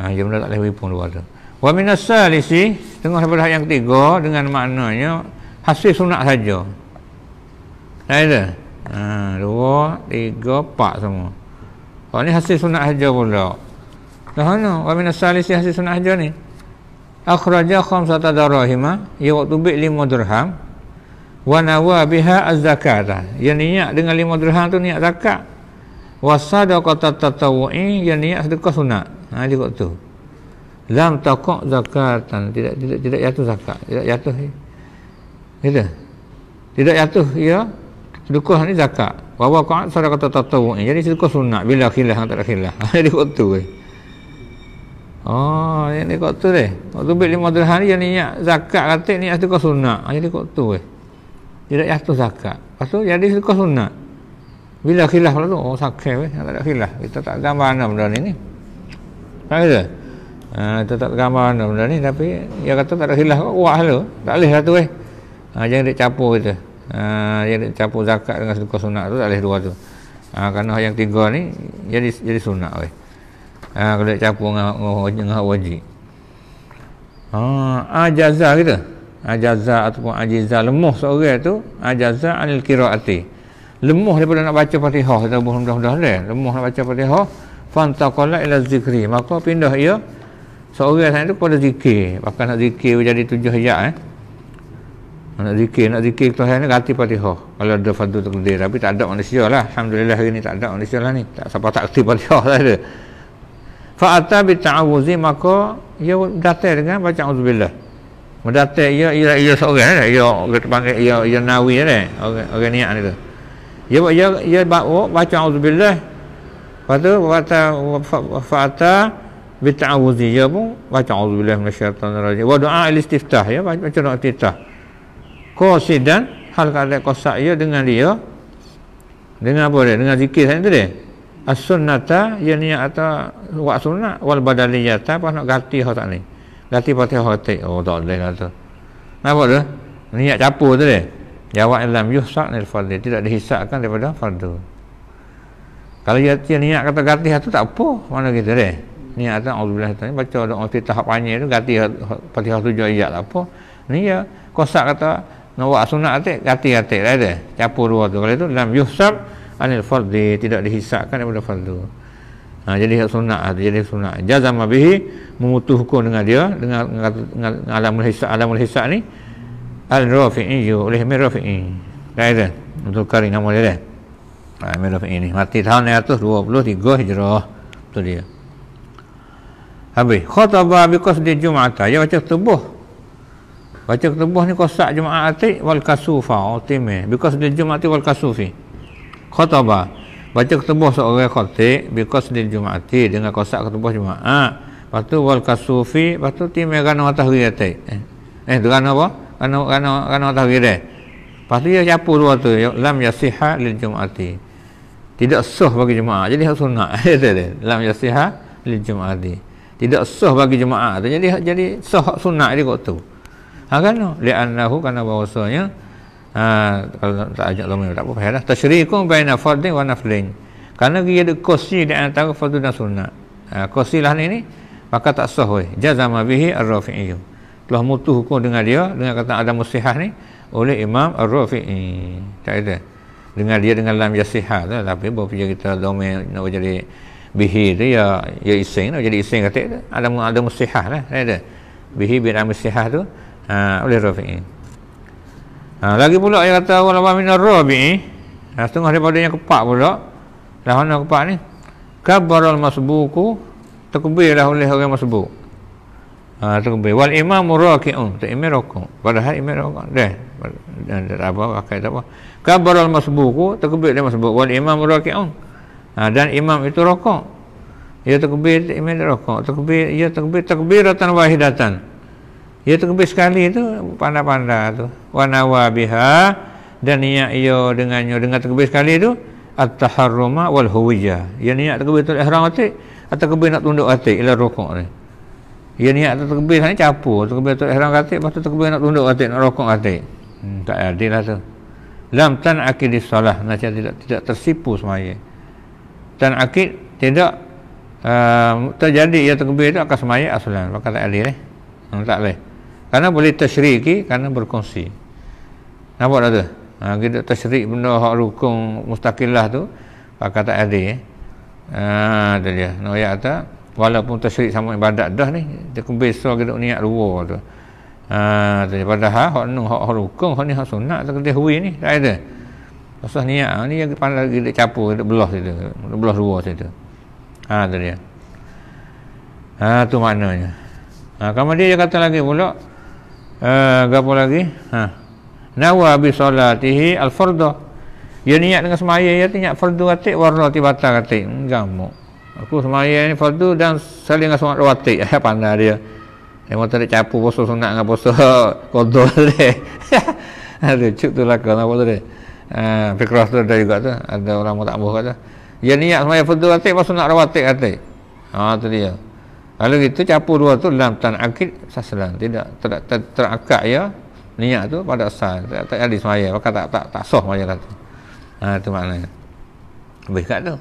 ha dia benda tak lewi pun dua tu wa min asalisi tengah daripada yang ketiga dengan maknanya hasil sunat saja lain tu ha dua tiga empat semua hak ni hasil sunat saja pula Tahu no, wa min asalisi hasil sunat saja ni akhraja khamsata darahima ya waktu bik lima dirham wa nawa biha az-zakata yang niat dengan lima dirham tu niat zakat wa sadaqata tatawu'i yang niat sedekah sunat ha di waktu lam taqaq zakatan tidak tidak tidak jatuh zakat tidak jatuh ya. gitu tidak jatuh ya sedekah ni zakat wa waqa'a sadaqata tatawu'i jadi sedekah sunat bila khilah tak ada khilah di waktu eh. Oh, ini kot tu deh. Kot tu bil lima dirham ya niya zakat kata ni asli kot sunat. Ah ni kot tu eh. Jadi dah tu zakat. Pasal jadi kau sunat. Bila khilaf lah tu oh sakit weh. Tak ada Kita tak gambar mana benda ni Tak ada. Ah kita tak gambar mana benda ni tapi ya kata tak ada khilaf kok kuat lu. Lah tak leh satu lah eh. Ah ha, jangan dik campur kita. Ah ha, jangan dik zakat dengan kau sunat tu tak leh dua tu. Ah kerana yang tiga ni jadi jadi sunat weh. Ha kena campur dengan dengan wajib. Ha ajazah kita. Ajazah ataupun ajizah lemah seorang tu ajazah anil qiraati. Lemah daripada nak baca Fatihah atau mudah-mudah dah. Lemah nak baca Fatihah fantaqala ila zikri. Maka pindah ia seorang sana tu pada zikir. Bahkan nak zikir jadi tujuh ayat eh. Nak zikir, nak zikir tu hanya ganti Fatihah. Kalau ada fadu takdir tapi tak ada manusia lah. Alhamdulillah hari ni tak ada manusia lah ni. Tak siapa tak ganti Fatihah saja. Lah Fa'ata bita'awuzi maka ia datang dengan baca uzubillah. Mendatang ia, ia, ia seorang ni. Ia, kita panggil, ia, ia nawi ni. Orang, orang niat ni tu. Ia, ia, ia bawa, baca uzubillah. Lepas tu, fa'ata, fa'ata bita'awuzi. Ia pun baca uzubillah. Mula syaitan raja. Wa doa ilis tiftah. Ya, baca doa tiftah. Kau hal kata kosak ia dengan dia. Dengan apa dia? Dengan zikir tadi dia as-sunnata yang ni ata wa sunnah wal badaliyata apa nak ganti hak tak ni ganti pati hati oh tak boleh lah tu kenapa tu niat capu tu dia jawab dalam yusak ni fardu tidak dihisapkan daripada fardu kalau dia ya, niat kata ganti hak tu tak apa mana kita dia niat kata Allah tu baca doa fi tahap anyi tu ganti pati hak tujuh ayat tak apa ni ya kosak kata nak buat sunat atik, gati-gati lah dia. Capur dua tu. Kalau itu dalam yusab, anil fardhi tidak dihisapkan daripada fardu ha, jadi sunnah atau ha, jadi sunnah jazama bihi memutuh hukum dengan dia dengan, dengan, dengan, dengan alamul hisab alamul hisab ni al ya, rafi'i oleh mir rafi'i kaya untuk kari nama dia ha, mir rafi'i ni mati tahun 123 hijrah betul dia habis khotabah because dia jumaat dia ya, baca tubuh baca tubuh ni kosak jumaat atik wal kasufa otime because dia jumaat atik wal kasufi khotabah baca ketubuh seorang khotik biqas di jumaati dengan kosak ketubuh jumaat lepas tu wal kasufi lepas tu ti megano matahari ate eh tu eh, kana apa kana kana kana matahari deh lepas tu dia capu dua tu ya, lam yasiha lil jumaati tidak sah bagi jumaat jadi harus sunat itu dia lam yasiha lil jumaati tidak sah bagi jumaat jadi jadi sah sunnah dia kok tu ha kan li annahu kana bahwasanya Ha, kalau tak ajak longgar tak apa lah. Tasyrikum baina fardin wa naflin. Karena dia ada kursi di antara fardu dan sunat. Ha, kursi lah ni maka tak sah weh. Jazama bihi ar-Rafi'i. Telah mutu hukum dengan dia dengan kata ada musihah ni oleh Imam Ar-Rafi'i. Tak ada. Dengan dia dengan lam yasihah tu tapi bila kita domain nak jadi bihi tu ya ya iseng nak jadi iseng kata ada ada musihah lah. Tak ada. Bihi bin Amir Sihah tu ha, oleh Rafi'i. Ha, lagi pula yang kata wala wa min ar-rabi. Eh? Ha, setengah daripada yang kepak pula. Lah mana kepak ni? Kabarul masbuku takbirlah oleh orang masbuk. Ha, takbir wal imam raki'un, tak imam rukuk. Padahal imam rukuk. Dah. Dan tak apa, pakai tak apa. Kabarul masbuku takbir dia masbuk wal imam raki'un. Ha, dan imam itu rukuk. Ya takbir, imam rukuk. Takbir, ya takbir, takbiratan wahidatan. Ha, ia terkebis sekali tu panda-panda tu. Wanawa biha dan niat ia dengannya dengan terkebis sekali tu at taharuma wal huwija. Ia niat terkebis tu ihram atik atau kebis nak tunduk atik ila rukuk ni. Ia niat tu terkebis ni capur, terkebis tu ihram atik lepas tu terkebis nak tunduk atik nak rukuk atik. Hmm, tak adil lah tu. Lam tan akid salah, nasihat tidak tidak tersipu semuanya. Tan akid tidak uh, terjadi ia terkebis itu akan semaya asalan. Maka tak adil eh. Hmm, tak boleh. Karena boleh tersyirik okay? Karena berkongsi Nampak tak tu? Ha, kita tersyirik benda hak rukun mustaqillah tu Pakai tak ada eh? Ha, tu dia Nak ayat tu Walaupun tersyirik sama ibadat dah ni Dia kebesar kita niat luar tu Ha, tu dia Padahal hak nu hak rukun Hak ni hak sunat Tak kena huwi ni Tak ada Pasal niat ni yang pandai lagi dia capur dia belah situ, dia belah luar situ. Ha tu dia. Ha tu maknanya. Ha kemudian dia kata lagi pula uh, ha, apa lagi ha nawa bi salatihi al fardhu dia niat dengan semaya ya niat fardu atik warna ti batal atik jamu hmm, aku semaya ni fardu dan saling dengan solat watik ya pandai dia Emo tadi capu poso sunat dengan poso kodo tadi ada cuk tu lah kena poso tadi ah tu ada juga tu ada orang mau tak buh kata dia niat semaya fardu atik pasal nak rawatik atik ha tu dia ya. Kalau kita campur dua tu dalam tan akid sasalan tidak tidak ter, ter, terakak ya niat tu pada sah tak tak ada semaya maka tak tak tak sah maya kata. Lah ha tu maknanya. Lebih kat tu.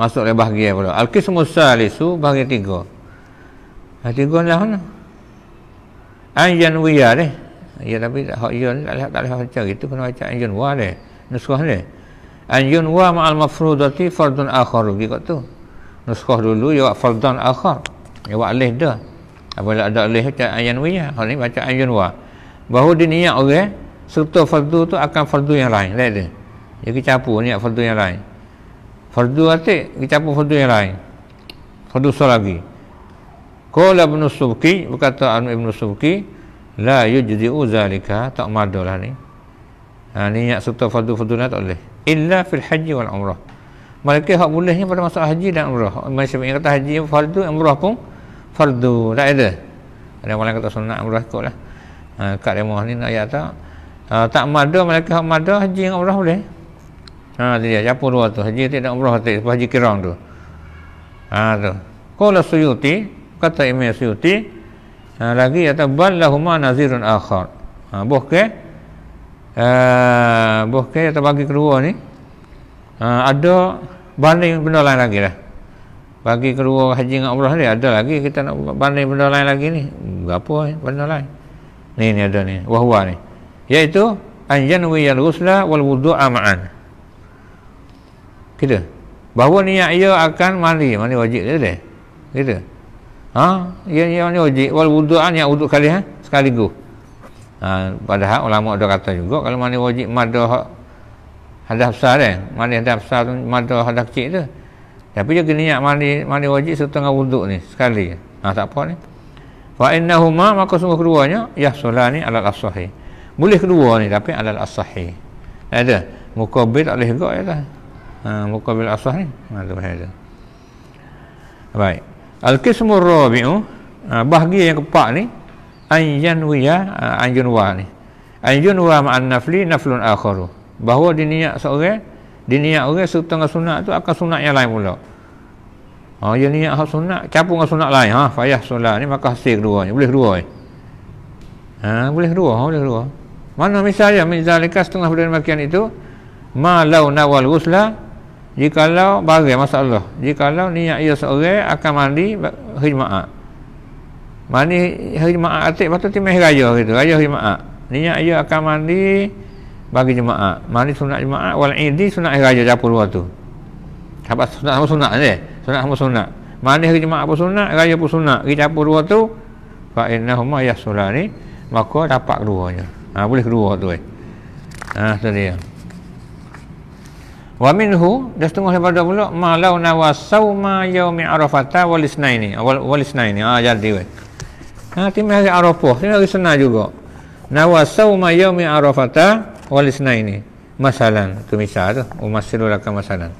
Masuk ke bahagian pula. Al-Qismu Salisu bahagian tiga. Ha tiga lah mana? Anjan wiya ni. Ya tapi tak hak ya tak lihat tak lihat macam itu kena baca anjan wa ni. Nuskah ni. Anjan wa ma'al mafrudati fardun akharu gitu tu nuskah dulu ya buat fardhan akhar ya buat alih dah apabila ada leh macam ayan wa hal ni baca ayan wa bahu diniat orang okay? Eh, serta fardu tu akan fardhu yang lain lain dia dia kecapu niat fardu yang lain fardu arti kecapu fardhu yang lain Fardhu selagi. lagi kala ibn subki berkata anu ibn subki la yujdi'u zalika tak madalah ni ha, niat serta fardhu fardu tak boleh illa fil haji wal umrah mereka hak bolehnya pada masuk haji dan umrah macam yang kata haji fardu umrah pun fardu tak ada ada orang kata sunat umrah kot lah ha, kat rumah ni nak ayat tak ha, tak mada mereka hak mada haji dan umrah boleh ha tu dia siapa dua tu haji tak nak umrah tak haji kirang tu ha tu kala suyuti kata imam suyuti ha, lagi kata bal ballahuma nazirun akhar ha boh ke uh, ha, kata bagi kedua ni ha, ada banding benda lain lagi lah bagi kedua haji dengan umrah ni ada lagi kita nak banding benda lain lagi ni berapa benda lain ni ni ada ni wahwa ni yaitu anjanwi al-ghusla wal wudu'a ma'an kita bahawa niat ia akan mandi mandi wajib dia deh gitu? ha ia ia ni wajib wal wudu'a niat wuduk kali ha sekaligus ha, padahal ulama ada kata juga kalau mandi wajib madah hadah besar eh. Kan? Mandi hadah besar tu, mandi hadah kecil tu. Tapi dia kena niat mandi, mandi wajib setengah wuduk ni, sekali. Ha, tak apa ni. Fa innahuma maka semua keduanya ya solat ni alal as Boleh kedua ni tapi alal as-sahih. Ya, ada mukabil tak boleh juga ya lah. Ha mukabil asah ni. Ha ada. Baik. Al-qismu rabi'u ha, bahagia yang keempat ni ayyan wiya ha, ni. Anjun wa ma'an nafli naflun akharu bahawa diniat seorang diniat orang serta dengan sunat tu akan sunat yang lain pula ha dia niat hak sunat campur dengan sunat lain ha fayah solat ni maka hasil keduanya boleh dua eh? ha boleh dua ha, boleh dua mana misalnya misalnya setengah bulan makian itu ma law nawal usla jikalau bagai masalah jikalau niat ia seorang akan mandi khidmat mandi khidmat atik patut timah raya gitu raya khidmat niat ia akan mandi bagi jemaah mari sunat jemaah wal idi sunat hari raya japa luar tu sahabat sunat sama sunat ni? sunat sama sunat mari hari jemaah pun sunat raya pun sunat Kita japa luar tu fa innahumma yasulani maka dapat keduanya ha, boleh kedua tu eh ha, tu dia wa minhu dah setengah lepas dua pulak ma launa wa sawma yaumi arafata walisnaini ah, walisnaini ha, ah, jadi weh ha, timah hari arafah timah hari senar juga nawasau ma yaumi arafata wal isna ini masalan tu misal tu umasilu oh, lakam masalan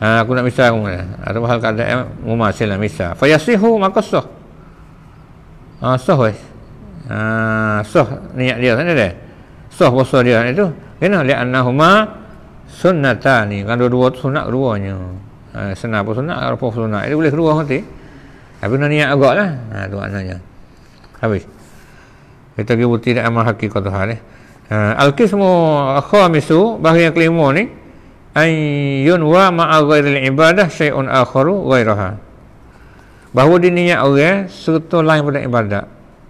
ha, aku nak misal aku nak ada hal kata umasil lah misal fayasihu maka soh ha, soh weh ha, soh niat dia sana deh soh bosoh dia itu kena li annahuma sunnatani kan dua-dua tu sunat keduanya ha, senar pun sunat arpa sunat dia boleh keluar nanti tapi nak niat agak lah ha, tu maknanya habis kita pergi bukti dia amal hakikat tu hal eh. Ha, Al-Qismu Khamisu bahagian kelima ni ay yunwa ma'a ibadah syai'un akharu ghairaha bahawa dininya orang serta lain pada ibadat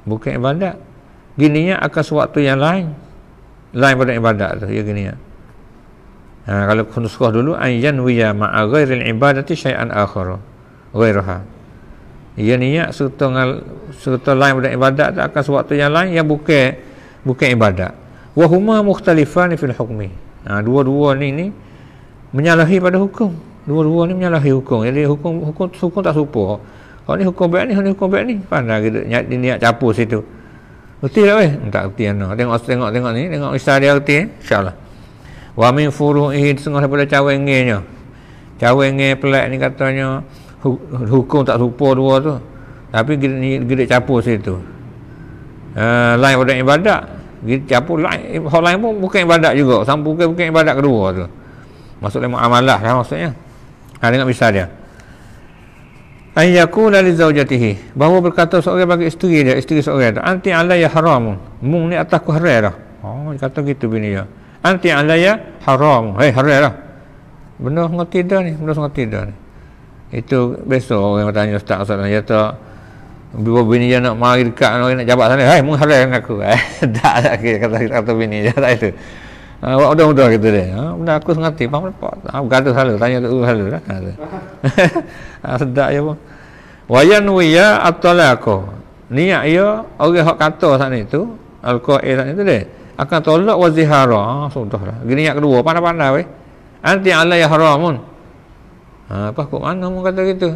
bukan ibadat gininya akan sewaktu yang lain lain pada ibadat tu ya gininya ha, kalau kunuskah dulu ay yanwiya ma'a ibadah ti syai'an akharu ghairaha ia niat serta, serta lain pada ibadat tak akan sewaktu yang lain yang bukan bukan ibadat wa huma mukhtalifan fil hukmi ha, dua-dua ni ni menyalahi pada hukum dua-dua ni menyalahi hukum jadi hukum hukum hukum tak serupa kalau ni hukum baik ni kalau ni hukum baik ni pandai kita niat, niat capur situ Betul tak weh? Tak kerti ana. Ya, tengok tengok tengok ni, tengok ustaz dia kerti, eh? insya-Allah. Wa min furu'i sungguh daripada cawengnya. Cawengnya pelak ni katanya hukum tak serupa dua tu. Tapi gede gede capur situ. Uh, lain pada ibadat, kita pun hal lain pun bukan ibadat juga sama bukan bukan ibadat kedua tu maksud dia muamalah lah maksudnya ha dengar misal dia ay yakuna li zaujatihi bahawa berkata seorang bagi isteri dia isteri seorang tu anti alayya haram mung ni atas ku haram dah oh dia kata gitu bini dia anti alayya haram hei eh, haram dah benar ngerti tidak ni benar ngerti tidak ni itu besok orang bertanya ustaz ustaz dia ya tak bila bini dia nak mari dekat orang nak jabat sana, hai mung halal dengan aku. Eh, tak tak kata kata bini dia tak itu. Ah uh, waktu waktu kata dia. Ha aku sangat tip apa Ah, Ha gaduh salah tanya lah. ah, tu salah dah. sedak ya pun. Wayan wiya atalaqo. Niat ia ya, orang hak kata sana itu, alqa'i sana itu deh. akan tolak wazihara ha, ah, sudahlah gini yang kedua pandai-pandai weh anti alai haramun ha, apa kok mana mun kata gitu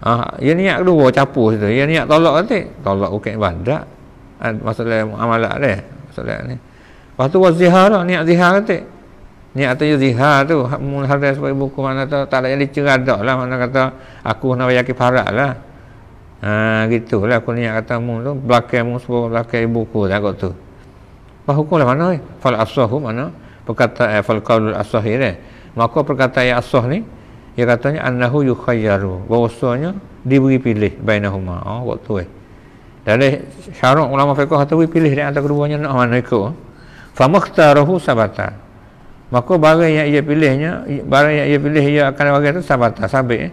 Ha, ah, ya ia niat kedua capur situ. Ia ya niat tolak nanti. Tolak ukit bandar. Ha, masalah amalat dia. Masalah ni. Lepas tu buat zihar lah. Niat zihar nanti. Niat tu zihar tu. Mulai sebagai buku mana tu. Tak layak dicerah lah. Mana kata aku nak bayar kifarat lah. Ha, gitu lah aku niat kata mu tu. Belakang mu sebuah belakang ibu ku tak lah kot tu. Lepas hukum lah mana ni? Fal asuh mana? Perkataan eh, fal kaulul asuh ni. Eh? Maka perkataan yang asuh ni dia katanya annahu yukhayyaru bahawasanya diberi pilih bainahuma oh, waktu eh dari syarat ulama fiqh kata beri pilih di antara keduanya nak mana ikut famakhtarahu sabata maka barang yang ia pilihnya barang yang ia pilih ia akan bagi itu sabata sabit eh?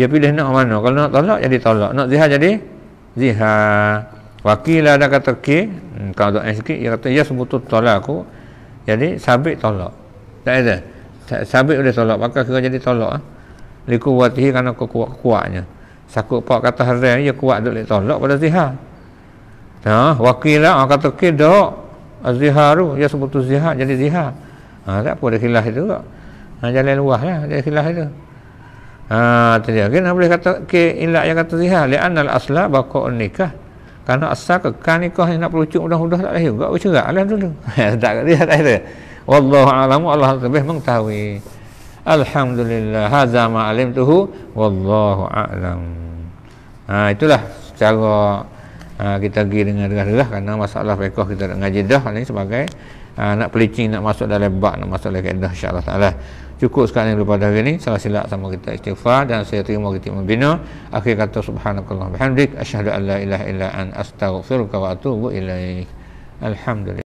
ia pilih nak mana kalau nak tolak jadi tolak nak zihar jadi zihar wakil ada kata ke hmm, kalau tak sikit ia kata ia sebutu tolak aku jadi sabit tolak tak ada sabit boleh tolak maka kira jadi tolak ah li kuwatihi kerana kuat kuatnya sakut pak kata haram dia kuat dok boleh tolak pada zihar nah ha, wakil lah, ah kata ke dok azharu ah, ya sebut tu zihar jadi zihar ha tak apa dia khilaf itu kok ha jalan luas lah dia itu ha tu dia kena boleh kata ke ilat yang kata zihar li anal asla baqa'un nikah kerana asal kekal nikah ni nak pelucuk mudah-mudah tak lahir. Tak bercerak. Alah dulu. tak ada. Tak ada wallahu alamu Allah lebih mengetahui alhamdulillah hadza ma alimtuhu wallahu alam ha itulah secara ha, kita pergi dengan derah-derah kerana masalah fiqh kita nak ngaji dah ni sebagai ha, nak pelicing nak masuk dalam bab nak masuk dalam kaedah Allah taala cukup sekali daripada hari ini salah silap sama kita istighfar dan saya terima kita membina akhir kata subhanakallah bihamdik asyhadu an ilaha illa an astaghfiruka wa atubu ilaik alhamdulillah